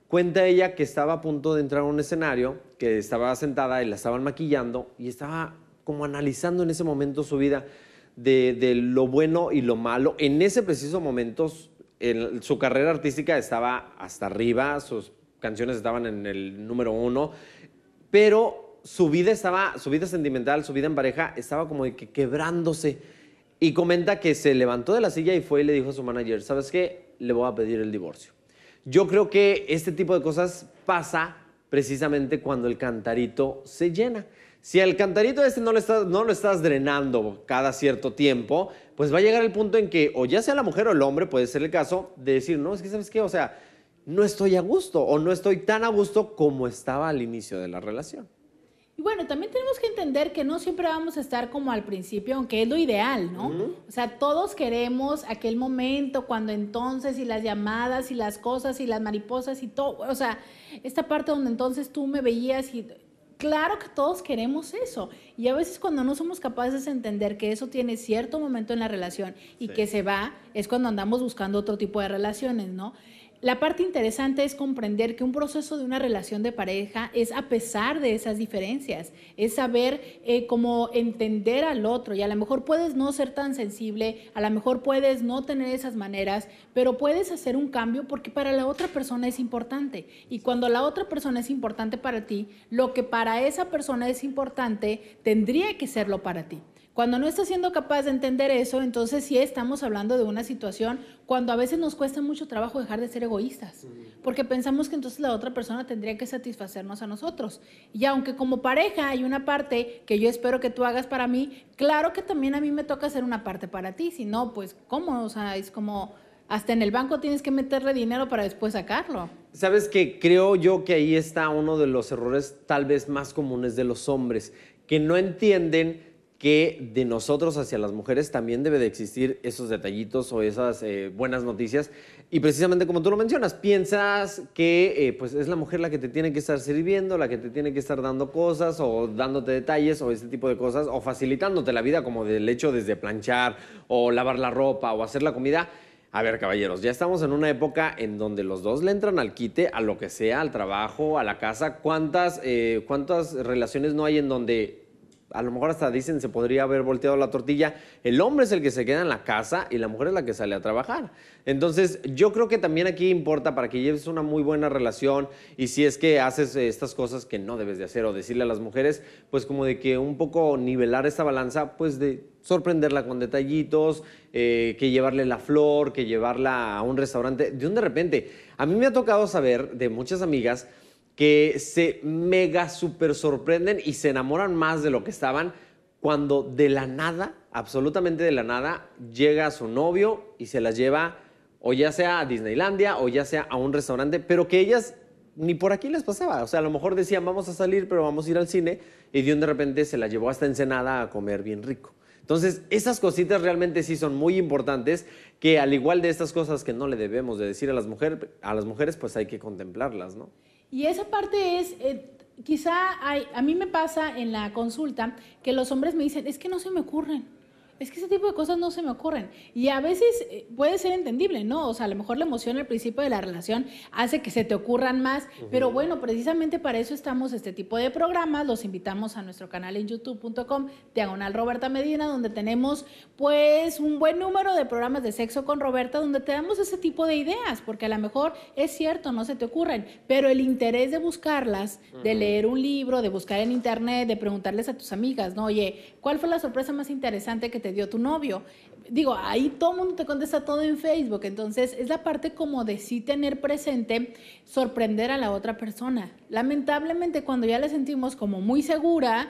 Cuenta ella que estaba a punto de entrar a un escenario, que estaba sentada y la estaban maquillando y estaba como analizando en ese momento su vida de, lo bueno y lo malo. En ese preciso momento, su carrera artística estaba hasta arriba, sus canciones estaban en el número uno, pero su vida estaba, su vida sentimental, su vida en pareja estaba como que quebrándose. Y comenta que se levantó de la silla y fue y le dijo a su manager, ¿sabes qué? Le voy a pedir el divorcio. Yo creo que este tipo de cosas pasa precisamente cuando el cantarito se llena. Si el cantarito este no, estás, no lo estás drenando cada cierto tiempo, pues va a llegar el punto en que o ya sea la mujer o el hombre, puede ser el caso, de decir, no, es que sabes qué, o sea, no estoy a gusto o no estoy tan a gusto como estaba al inicio de la relación. Y bueno, también tenemos que entender que no siempre vamos a estar como al principio, aunque es lo ideal, ¿no? O sea, todos queremos aquel momento cuando entonces y las llamadas y las cosas y las mariposas y todo, o sea, esta parte donde entonces tú me veías y Claro que todos queremos eso. Y a veces cuando no somos capaces de entender que eso tiene cierto momento en la relación y que se va, es cuando andamos buscando otro tipo de relaciones, ¿no? La parte interesante es comprender que un proceso de una relación de pareja es a pesar de esas diferencias, es saber eh, cómo entender al otro y a lo mejor puedes no ser tan sensible, a lo mejor puedes no tener esas maneras, pero puedes hacer un cambio porque para la otra persona es importante y cuando la otra persona es importante para ti, lo que para esa persona es importante tendría que serlo para ti. Cuando no está siendo capaz de entender eso, entonces sí estamos hablando de una situación cuando a veces nos cuesta mucho trabajo dejar de ser egoístas, porque pensamos que entonces la otra persona tendría que satisfacernos a nosotros. Y aunque como pareja hay una parte que yo espero que tú hagas para mí, claro que también a mí me toca hacer una parte para ti, si no, pues ¿cómo? O sea, es como hasta en el banco tienes que meterle dinero para después sacarlo. Sabes qué? creo yo que ahí está uno de los errores tal vez más comunes de los hombres, que no entienden que de nosotros hacia las mujeres también debe de existir esos detallitos o esas eh, buenas noticias. Y precisamente como tú lo mencionas, piensas que eh, pues es la mujer la que te tiene que estar sirviendo, la que te tiene que estar dando cosas o dándote detalles o ese tipo de cosas, o facilitándote la vida como del hecho desde planchar o lavar la ropa o hacer la comida. A ver, caballeros, ya estamos en una época en donde los dos le entran al quite, a lo que sea, al trabajo, a la casa. ¿Cuántas, eh, cuántas relaciones no hay en donde a lo mejor hasta dicen se podría haber volteado la tortilla, el hombre es el que se queda en la casa y la mujer es la que sale a trabajar. Entonces yo creo que también aquí importa para que lleves una muy buena relación y si es que haces eh, estas cosas que no debes de hacer o decirle a las mujeres, pues como de que un poco nivelar esta balanza, pues de sorprenderla con detallitos, eh, que llevarle la flor, que llevarla a un restaurante. De un de repente, a mí me ha tocado saber de muchas amigas, que se mega super sorprenden y se enamoran más de lo que estaban cuando de la nada, absolutamente de la nada, llega su novio y se las lleva o ya sea a Disneylandia o ya sea a un restaurante, pero que ellas ni por aquí les pasaba. O sea, a lo mejor decían, vamos a salir, pero vamos a ir al cine, y de un de repente se la llevó hasta Ensenada a comer bien rico. Entonces, esas cositas realmente sí son muy importantes, que al igual de estas cosas que no le debemos de decir a a las mujeres, pues hay que contemplarlas, ¿no? Y esa parte es, eh, quizá a mí me pasa en la consulta que los hombres me dicen, es que no se me ocurren es que ese tipo de cosas no se me ocurren. Y a veces eh, puede ser entendible, ¿no? O sea, a lo mejor la emoción al principio de la relación hace que se te ocurran más, pero bueno, precisamente para eso estamos este tipo de programas. Los invitamos a nuestro canal en youtube.com, diagonal Roberta Medina, donde tenemos pues un buen número de programas de sexo con Roberta, donde te damos ese tipo de ideas, porque a lo mejor es cierto, no se te ocurren, pero el interés de buscarlas, de leer un libro, de buscar en internet, de preguntarles a tus amigas, ¿no? Oye, ¿Cuál fue la sorpresa más interesante que te dio tu novio? Digo, ahí todo el mundo te contesta todo en Facebook. Entonces, es la parte como de sí tener presente sorprender a la otra persona. Lamentablemente, cuando ya le sentimos como muy segura,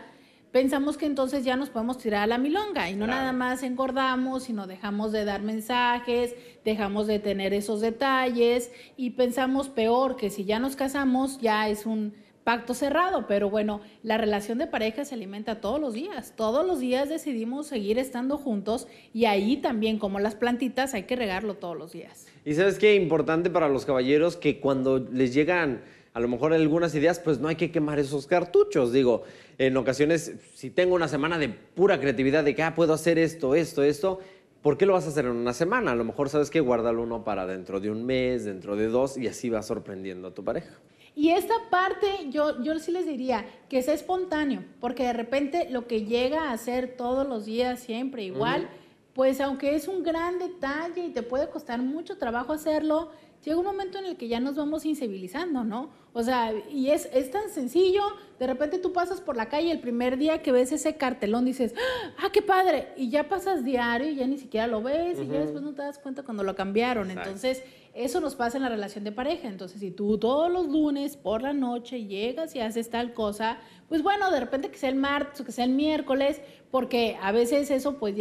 pensamos que entonces ya nos podemos tirar a la milonga y no nada más engordamos, sino dejamos de dar mensajes, dejamos de tener esos detalles y pensamos peor que si ya nos casamos ya es un pacto cerrado, pero bueno, la relación de pareja se alimenta todos los días. Todos los días decidimos seguir estando juntos y ahí también, como las plantitas, hay que regarlo todos los días. Y sabes qué importante para los caballeros que cuando les llegan a lo mejor algunas ideas, pues no hay que quemar esos cartuchos. Digo, en ocasiones, si tengo una semana de pura creatividad, de que ah, puedo hacer esto, esto, esto, ¿por qué lo vas a hacer en una semana? A lo mejor sabes que guárdalo uno para dentro de un mes, dentro de dos, y así va sorprendiendo a tu pareja. Y esta parte yo, yo sí les diría que es espontáneo, porque de repente lo que llega a ser todos los días siempre igual, pues aunque es un gran detalle y te puede costar mucho trabajo hacerlo, llega un momento en el que ya nos vamos incivilizando, ¿no? O sea, y es, es tan sencillo, de repente tú pasas por la calle el primer día que ves ese cartelón, dices, ah, qué padre, y ya pasas diario y ya ni siquiera lo ves y ya después no te das cuenta cuando lo cambiaron. Entonces, eso nos pasa en la relación de pareja. Entonces, si tú todos los lunes por la noche llegas y haces tal cosa, pues bueno, de repente que sea el martes o que sea el miércoles, porque a veces eso pues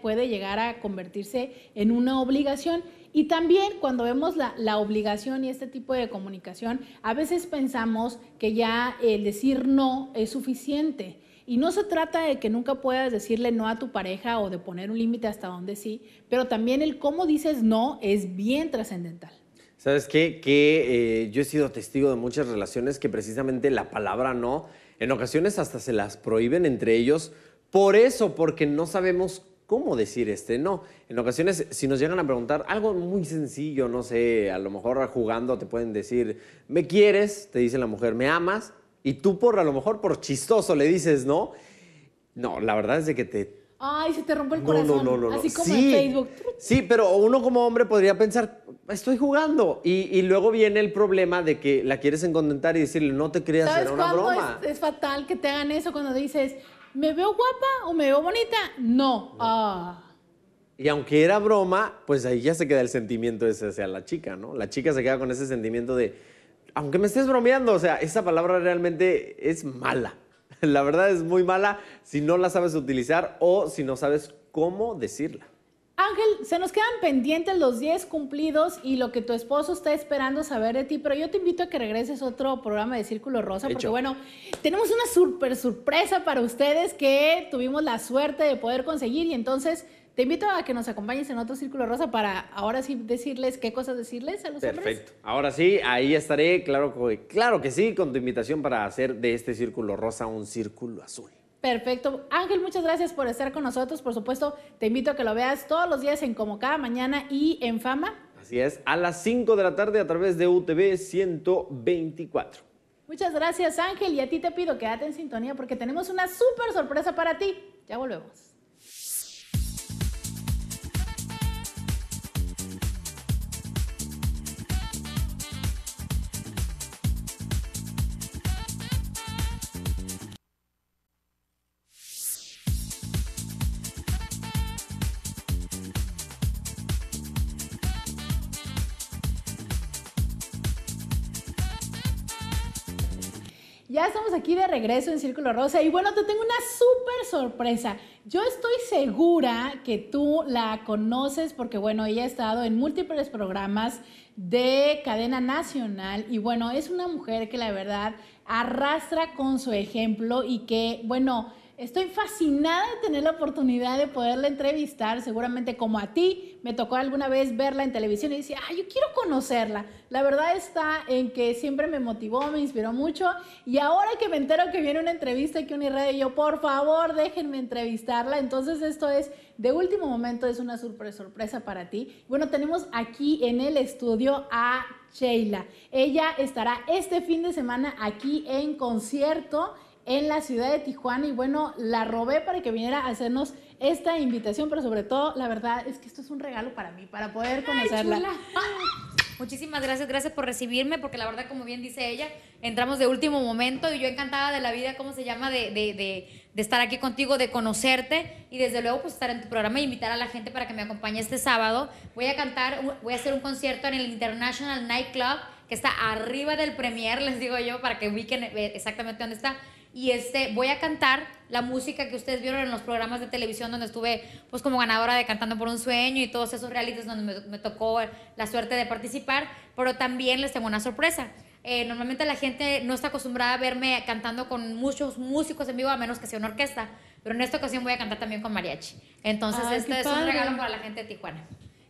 puede, llegar a convertirse en una obligación. Y también cuando vemos la, la, obligación y este tipo de comunicación, a veces pensamos que ya el decir no es suficiente. Y no se trata de que nunca puedas decirle no a tu pareja o de poner un límite hasta donde sí, pero también el cómo dices no es bien trascendental. ¿Sabes qué? Que eh, yo he sido testigo de muchas relaciones que precisamente la palabra no, en ocasiones hasta se las prohíben entre ellos por eso, porque no sabemos cómo decir este no. En ocasiones, si nos llegan a preguntar algo muy sencillo, no sé, a lo mejor jugando te pueden decir, ¿me quieres? Te dice la mujer, ¿me amas? y tú por a lo mejor por chistoso le dices no. No, la verdad es de que te... Ay, se te rompe el no, corazón. No, no, así como en Facebook. Sí, pero uno como hombre podría pensar, estoy jugando. Y, y, luego viene el problema de que la quieres encontentar y decirle, no te creas, era una broma. Es, es fatal que te hagan eso cuando dices, ¿me veo guapa o me veo bonita? No. Ah. Y aunque era broma, pues ahí ya se queda el sentimiento ese hacia la chica, ¿no? La chica se queda con ese sentimiento de aunque me estés bromeando, o sea, esa palabra realmente es mala. La verdad es muy mala si no la sabes utilizar o si no sabes cómo decirla. Ángel, se nos quedan pendientes los 10 cumplidos y lo que tu esposo está esperando saber de ti, pero yo te invito a que regreses a otro programa de Círculo Rosa, porque bueno, tenemos una super sorpresa para ustedes que tuvimos la suerte de poder conseguir y entonces te invito a que nos acompañes en otro Círculo Rosa para ahora sí decirles qué cosas decirles a los Perfecto. hombres. Perfecto. Ahora sí, ahí estaré, claro, claro que sí, con tu invitación para hacer de este Círculo Rosa un Círculo Azul. Perfecto. Ángel, muchas gracias por estar con nosotros. Por supuesto, te invito a que lo veas todos los días en Como Cada Mañana y en Fama. Así es, a las 5 de la tarde a través de UTV 124. Muchas gracias, Ángel. Y a ti te pido quédate en sintonía porque tenemos una súper sorpresa para ti. Ya volvemos. aquí de regreso en Círculo Rosa y bueno, te tengo una súper sorpresa. Yo estoy segura que tú la conoces porque bueno, ella ha estado en múltiples programas de cadena nacional y bueno, es una mujer que la verdad arrastra con su ejemplo y que bueno, Estoy fascinada de tener la oportunidad de poderla entrevistar. Seguramente como a ti, me tocó alguna vez verla en televisión y dice, ah, yo quiero conocerla. La verdad está en que siempre me motivó, me inspiró mucho. Y ahora que me entero que viene una entrevista aquí en y yo, por favor, déjenme entrevistarla. Entonces esto es de último momento, es una sorpresa para ti. Bueno, tenemos aquí en el estudio a Sheila. Ella estará este fin de semana aquí en concierto en la ciudad de Tijuana y bueno, la robé para que viniera a hacernos esta invitación, pero sobre todo, la verdad es que esto es un regalo para mí, para poder conocerla. Muchísimas gracias, gracias por recibirme, porque la verdad, como bien dice ella, entramos de último momento y yo encantada de la vida, ¿cómo se llama?, de, de, de, de estar aquí contigo, de conocerte y desde luego pues estar en tu programa e invitar a la gente para que me acompañe este sábado. Voy a cantar, voy a hacer un concierto en el International Night Club, que está arriba del Premier, les digo yo, para que ubiquen eh, exactamente dónde está y este, voy a cantar la música que ustedes vieron en los programas de televisión donde estuve pues como ganadora de Cantando por un Sueño y todos esos realities donde me, tocó la suerte de participar, pero también les tengo una sorpresa. Eh, normalmente la gente no está acostumbrada a verme cantando con muchos músicos en vivo, a menos que sea una orquesta, pero en esta ocasión voy a cantar también con mariachi. Entonces, este es un regalo para la gente de Tijuana.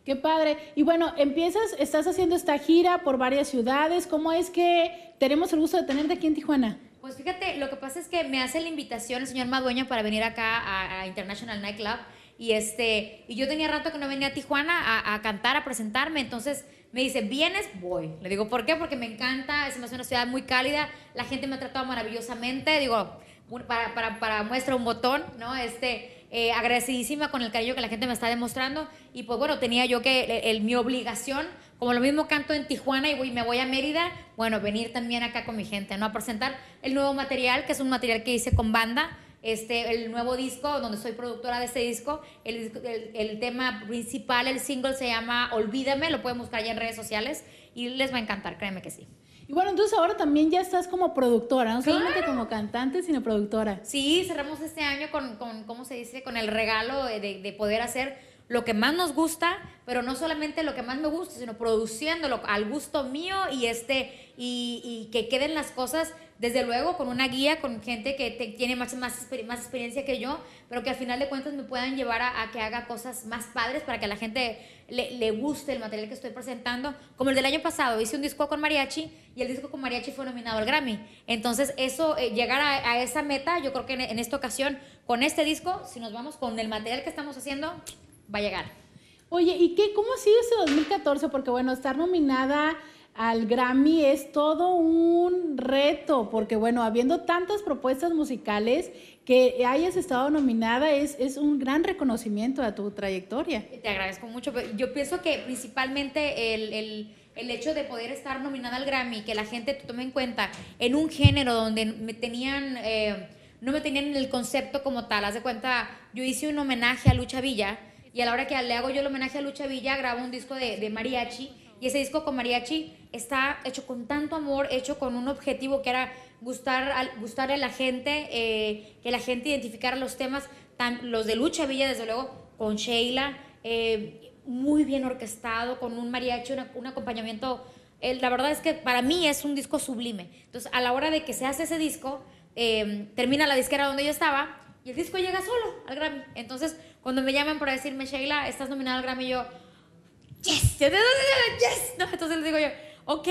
Qué padre. Y bueno, empiezas, estás haciendo esta gira por varias ciudades. ¿Cómo es que tenemos el gusto de tenerte aquí en Tijuana? Pues fíjate, lo que pasa es que me hace la invitación el señor Madueño para venir acá a, International Nightclub Y, este, y yo tenía rato que no venía a Tijuana a, cantar, a presentarme. Entonces me dice, ¿vienes? Voy. Le digo, ¿por qué? Porque me encanta, es una ciudad muy cálida, la gente me ha tratado maravillosamente. Digo, para, muestra un botón, ¿no? Este, eh, agradecidísima con el cariño que la gente me está demostrando. Y pues bueno, tenía yo que el, mi obligación como lo mismo canto en Tijuana y me voy a Mérida, bueno, venir también acá con mi gente, ¿no? A presentar el nuevo material, que es un material que hice con banda, este, el nuevo disco, donde soy productora de este disco. El, tema principal, el single, se llama Olvídame, lo pueden buscar ya en redes sociales y les va a encantar, créeme que sí. Y bueno, entonces ahora también ya estás como productora, no solamente como cantante, sino productora. Sí, cerramos este año con, con ¿cómo se dice? Con el regalo de, de poder hacer lo que más nos gusta, pero no solamente lo que más me gusta, sino produciéndolo al gusto mío y este y, que queden las cosas desde luego con una guía, con gente que tiene más, más, más, experiencia que yo, pero que al final de cuentas me puedan llevar a, que haga cosas más padres para que a la gente le, le, guste el material que estoy presentando. Como el del año pasado, hice un disco con mariachi y el disco con mariachi fue nominado al Grammy. Entonces, eso, eh, llegar a, esa meta, yo creo que en, en esta ocasión, con este disco, si nos vamos con el material que estamos haciendo, va a llegar. Oye, ¿y qué, cómo sido ese 2014? Porque bueno, estar nominada al Grammy es todo un reto, porque bueno, habiendo tantas propuestas musicales, que hayas estado nominada es, es un gran reconocimiento a tu trayectoria. Te agradezco mucho. Yo pienso que principalmente el, el, el hecho de poder estar nominada al Grammy, que la gente te tome en cuenta en un género donde me tenían... Eh, no me tenían el concepto como tal. Haz de cuenta, yo hice un homenaje a Lucha Villa, y a la hora que le hago yo el homenaje a Lucha Villa, grabo un disco de, mariachi. Y ese disco con mariachi está hecho con tanto amor, hecho con un objetivo que era gustar, gustar a la gente, eh, que la gente identificara los temas, los de Lucha Villa, desde luego, con Sheila, eh, muy bien orquestado, con un mariachi, un acompañamiento. la verdad es que para mí es un disco sublime. Entonces, a la hora de que se hace ese disco, eh, termina la disquera donde yo estaba y el disco llega solo al Grammy. Entonces, cuando me llaman para decirme, Sheila, estás nominada al Grammy, yo, yes, yes, entonces les digo yo, ok,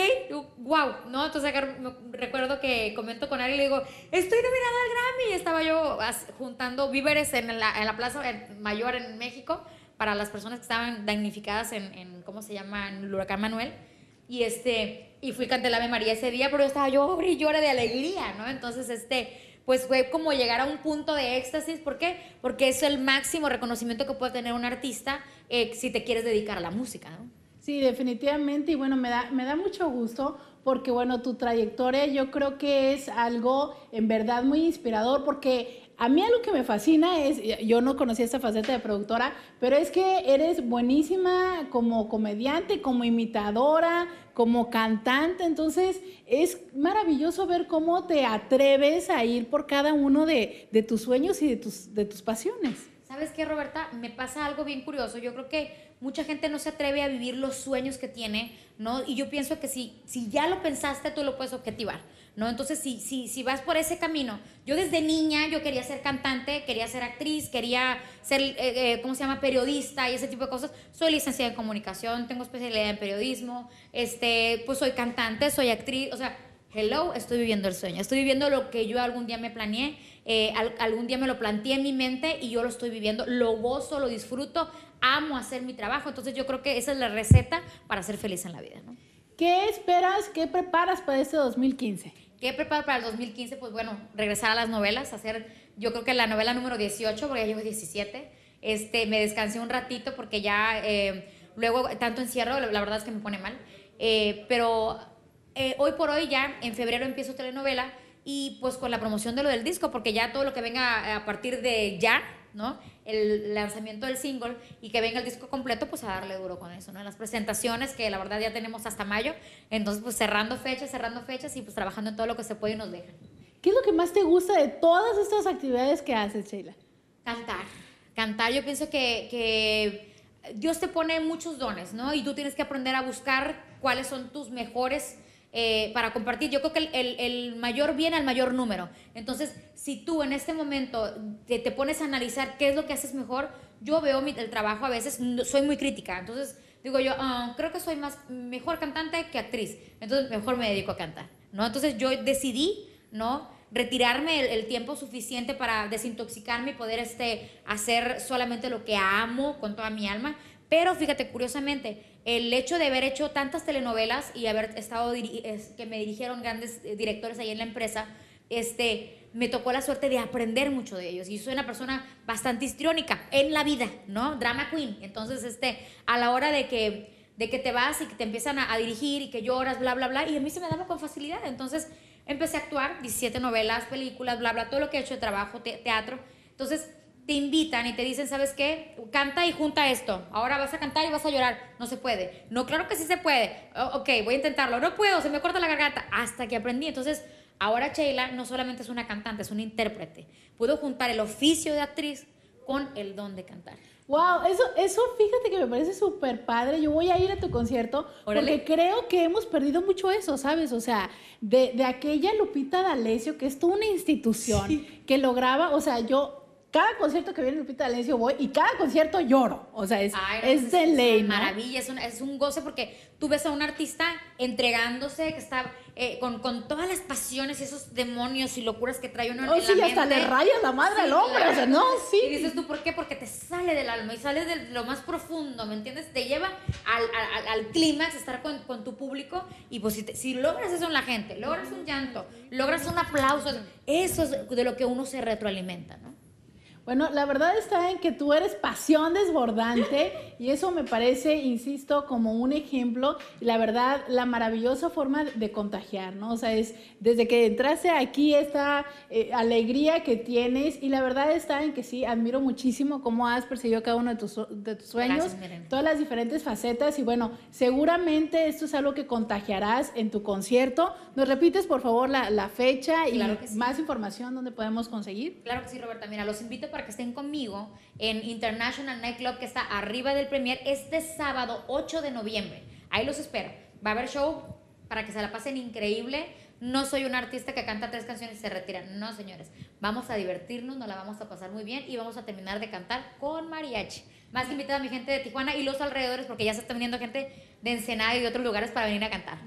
wow, ¿no? Entonces recuerdo que comento con alguien y le digo, estoy nominada al Grammy. Y estaba yo juntando víveres en la, en la Plaza Mayor en México para las personas que estaban damnificadas en, en ¿cómo se llama?, en el huracán Manuel. Y este, y fui cantar la María ese día, pero yo estaba yo, y llora de alegría, ¿no? Entonces, este, pues fue como llegar a un punto de éxtasis. ¿Por qué? Porque es el máximo reconocimiento que puede tener un artista eh, si te quieres dedicar a la música, ¿no? Sí, definitivamente. Y bueno, me da, me da mucho gusto porque, bueno, tu trayectoria yo creo que es algo en verdad muy inspirador porque a mí lo que me fascina es, yo no conocía esta faceta de productora, pero es que eres buenísima como comediante, como imitadora, como cantante, entonces es maravilloso ver cómo te atreves a ir por cada uno de, tus sueños y de tus, de tus pasiones. ¿Sabes qué, Roberta? Me pasa algo bien curioso. Yo creo que mucha gente no se atreve a vivir los sueños que tiene, ¿no? Y yo pienso que si ya lo pensaste, tú lo puedes objetivar. ¿no? Entonces, si, si, si vas por ese camino, yo desde niña, yo quería ser cantante, quería ser actriz, quería ser, eh, eh, ¿cómo se llama?, periodista y ese tipo de cosas. Soy licenciada en comunicación, tengo especialidad en periodismo, este, pues soy cantante, soy actriz, o sea, hello, estoy viviendo el sueño, estoy viviendo lo que yo algún día me planeé, eh, algún día me lo planteé en mi mente y yo lo estoy viviendo, lo gozo, lo disfruto, amo hacer mi trabajo, entonces yo creo que esa es la receta para ser feliz en la vida, ¿no? ¿Qué esperas, qué preparas para este 2015? ¿Qué preparo para el 2015? Pues bueno, regresar a las novelas, hacer, yo creo que la novela número 18, porque ya llevo 17, este, me descansé un ratito porque ya eh, luego tanto encierro, la, verdad es que me pone mal, eh, pero eh, hoy por hoy ya en febrero empiezo telenovela y pues con la promoción de lo del disco, porque ya todo lo que venga a partir de ya el lanzamiento del single y que venga el disco completo, pues a darle duro con eso, las presentaciones, que la verdad ya tenemos hasta mayo, entonces pues cerrando fechas, cerrando fechas y pues trabajando en todo lo que se puede y nos dejan. ¿Qué es lo que más te gusta de todas estas actividades que haces, Sheila? Cantar. Cantar, yo pienso que, Dios te pone muchos dones, ¿no? Y tú tienes que aprender a buscar cuáles son tus mejores eh, para compartir. Yo creo que el, mayor bien al mayor número. Entonces, si tú en este momento te, pones a analizar qué es lo que haces mejor, yo veo mi, el trabajo a veces, soy muy crítica. Entonces, digo yo, ah, creo que soy más mejor cantante que actriz. Entonces, mejor me dedico a cantar. ¿no? Entonces, yo decidí, ¿no? retirarme el, tiempo suficiente para desintoxicarme y poder este, hacer solamente lo que amo con toda mi alma. Pero fíjate, curiosamente, el hecho de haber hecho tantas telenovelas y haber estado, que me dirigieron grandes eh, directores ahí en la empresa, este, me tocó la suerte de aprender mucho de ellos. Y soy una persona bastante histriónica en la vida, ¿no? Drama queen. Entonces, este, a la hora de que, de que te vas y que te empiezan a, dirigir y que lloras, bla, bla, bla, y a mí se me daba con facilidad. Entonces, empecé a actuar, 17 novelas, películas, bla, bla, todo lo que he hecho de trabajo, teatro. Entonces, te invitan y te dicen, ¿sabes qué? Canta y junta esto. Ahora vas a cantar y vas a llorar. No se puede. No, claro que sí se puede. Oh, ok, voy a intentarlo. No puedo, se me corta la garganta. Hasta que aprendí. Entonces, ahora Sheila no solamente es una cantante, es una intérprete. Pudo juntar el oficio de actriz con el don de cantar. Wow, eso, eso fíjate que me parece súper padre. Yo voy a ir a tu concierto porque creo que hemos perdido mucho eso, ¿sabes? O sea, de, aquella Lupita D'Alessio, que es toda una institución que lograba, o sea, yo cada concierto que viene Lupita D'Alessio voy y cada concierto lloro. O sea, es, es, pues de ley. maravilla, es un, goce porque tú ves a un artista entregándose, que está eh, con, todas las pasiones y esos demonios y locuras que trae uno en oh, sí, la hasta le rayas la madre hombre, no, sí. Y dices tú, ¿por qué? Porque te sale del alma y sale de lo más profundo, ¿me entiendes? Te lleva al, al, clímax, estar con, tu público y pues si, si, logras eso en la gente, logras un llanto, logras un aplauso, eso es de lo que uno se retroalimenta, ¿no? Bueno, la verdad está en que tú eres pasión desbordante y eso me parece, insisto, como un ejemplo, la verdad, la maravillosa forma de contagiar, ¿no? O sea, es desde que entraste aquí esta eh, alegría que tienes y la verdad está en que sí, admiro muchísimo cómo has perseguido cada uno de tus, tus sueños, todas las diferentes facetas y bueno, seguramente esto es algo que contagiarás en tu concierto. ¿Nos repites, por favor, la, fecha y más información donde podemos conseguir? Claro que sí, Roberta. Mira, los invito para que estén conmigo en International Nightclub que está arriba del Premier este sábado 8 de noviembre. Ahí los espero. Va a haber show para que se la pasen increíble. No soy un artista que canta tres canciones y se retira. No, señores. Vamos a divertirnos, nos la vamos a pasar muy bien y vamos a terminar de cantar con mariachi. Más invitada a mi gente de Tijuana y los alrededores porque ya se está viniendo gente de Ensenada y de otros lugares para venir a cantar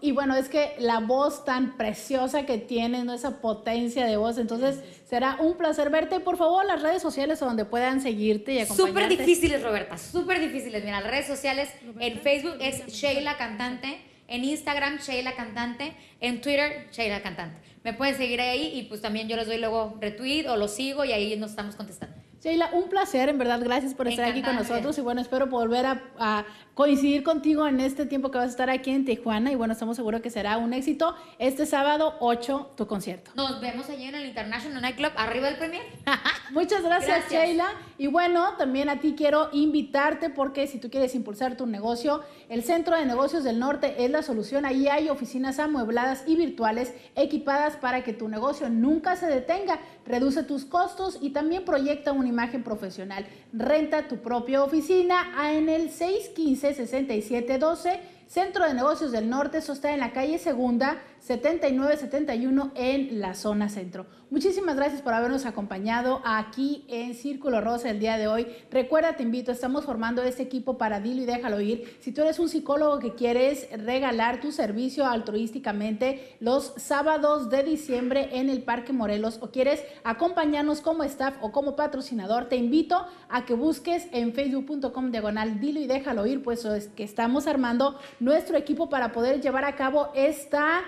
y bueno, es que la voz tan preciosa que tienes, esa potencia de voz. Entonces, será un placer verte. Por favor, las redes sociales donde puedan seguirte y acompañarte. Súper difíciles, Roberta, súper difíciles. Mira, las redes sociales en Facebook es Sheila Cantante, en Instagram Sheila Cantante, en Twitter Sheila Cantante. Me pueden seguir ahí y pues también yo les doy luego retweet o lo sigo y ahí nos estamos contestando. Sheila, un placer, en verdad, gracias por estar aquí con nosotros y bueno, espero volver a, coincidir contigo en este tiempo que vas a estar aquí en Tijuana y bueno, estamos seguros que será un éxito este sábado 8 tu concierto. Nos vemos allí en el International Nightclub, arriba del Premier. Muchas gracias, Sheila y bueno, también a ti quiero invitarte porque si tú quieres impulsar tu negocio, el Centro de Negocios del Norte es la solución, ahí hay oficinas amuebladas y virtuales equipadas para que tu negocio nunca se detenga, reduce tus costos y también proyecta un imagen profesional. Renta tu propia oficina a en el 615-6712, Centro de Negocios del Norte, eso está en la calle Segunda 7971 en la zona centro. Muchísimas gracias por habernos acompañado aquí en Círculo Rosa el día de hoy. Recuerda, te invito, estamos formando este equipo para Dilo y Déjalo Ir. Si tú eres un psicólogo que quieres regalar tu servicio altruísticamente los sábados de diciembre en el Parque Morelos o quieres acompañarnos como staff o como patrocinador, te invito a que busques en facebook.com diagonal Dilo y Déjalo Ir, pues es que estamos armando nuestro equipo para poder llevar a cabo esta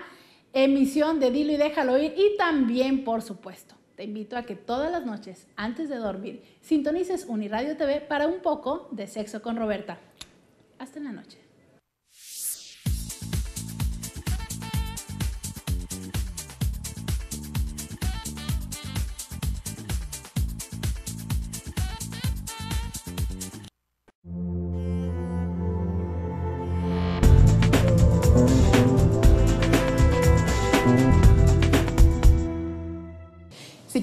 emisión de Dilo y Déjalo Ir y también, por supuesto, te invito a que todas las noches, antes de dormir, sintonices Uniradio TV para un poco de sexo con Roberta. Hasta la noche.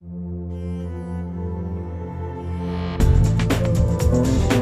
thank you